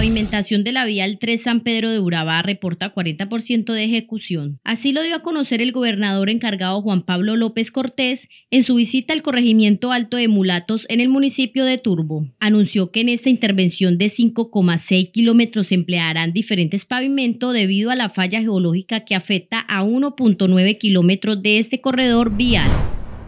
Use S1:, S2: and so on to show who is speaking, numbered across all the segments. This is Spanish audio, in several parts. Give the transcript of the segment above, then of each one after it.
S1: Pavimentación de la vía al 3 San Pedro de Urabá reporta 40% de ejecución. Así lo dio a conocer el gobernador encargado Juan Pablo López Cortés en su visita al corregimiento alto de Mulatos en el municipio de Turbo. Anunció que en esta intervención de 5,6 kilómetros se emplearán diferentes pavimentos debido a la falla geológica que afecta a 1.9 kilómetros de este corredor vial.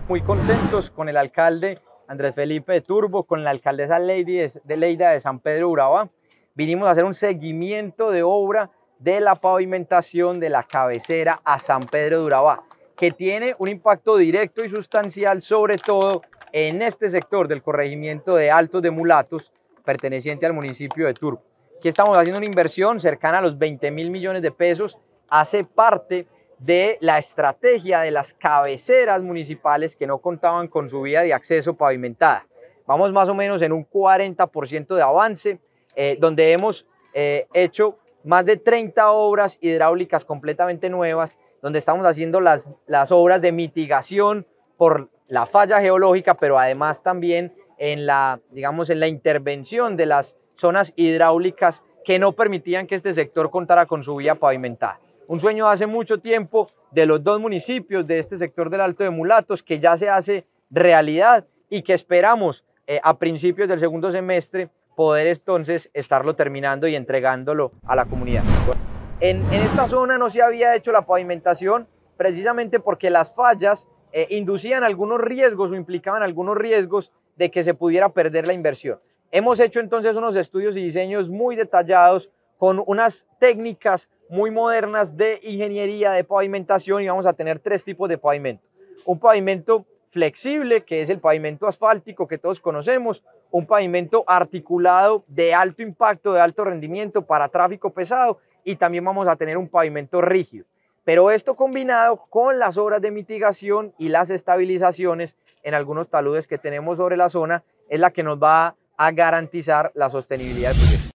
S2: Muy contentos con el alcalde Andrés Felipe de Turbo, con la alcaldesa Lady de Leida de San Pedro Urabá vinimos a hacer un seguimiento de obra de la pavimentación de la cabecera a San Pedro de Urabá, que tiene un impacto directo y sustancial sobre todo en este sector del corregimiento de Altos de Mulatos, perteneciente al municipio de Turbo. Aquí estamos haciendo una inversión cercana a los 20 mil millones de pesos, hace parte de la estrategia de las cabeceras municipales que no contaban con su vía de acceso pavimentada. Vamos más o menos en un 40% de avance, eh, donde hemos eh, hecho más de 30 obras hidráulicas completamente nuevas, donde estamos haciendo las, las obras de mitigación por la falla geológica, pero además también en la, digamos, en la intervención de las zonas hidráulicas que no permitían que este sector contara con su vía pavimentada. Un sueño hace mucho tiempo de los dos municipios de este sector del Alto de Mulatos que ya se hace realidad y que esperamos eh, a principios del segundo semestre poder entonces estarlo terminando y entregándolo a la comunidad. En, esta zona no se había hecho la pavimentación precisamente porque las fallas eh, inducían algunos riesgos o implicaban algunos riesgos de que se pudiera perder la inversión. Hemos hecho entonces unos estudios y diseños muy detallados con unas técnicas muy modernas de ingeniería de pavimentación y vamos a tener tres tipos de pavimento. Un pavimento flexible, que es el pavimento asfáltico que todos conocemos, un pavimento articulado de alto impacto, de alto rendimiento para tráfico pesado y también vamos a tener un pavimento rígido. Pero esto combinado con las obras de mitigación y las estabilizaciones en algunos taludes que tenemos sobre la zona es la que nos va a garantizar la sostenibilidad del proyecto.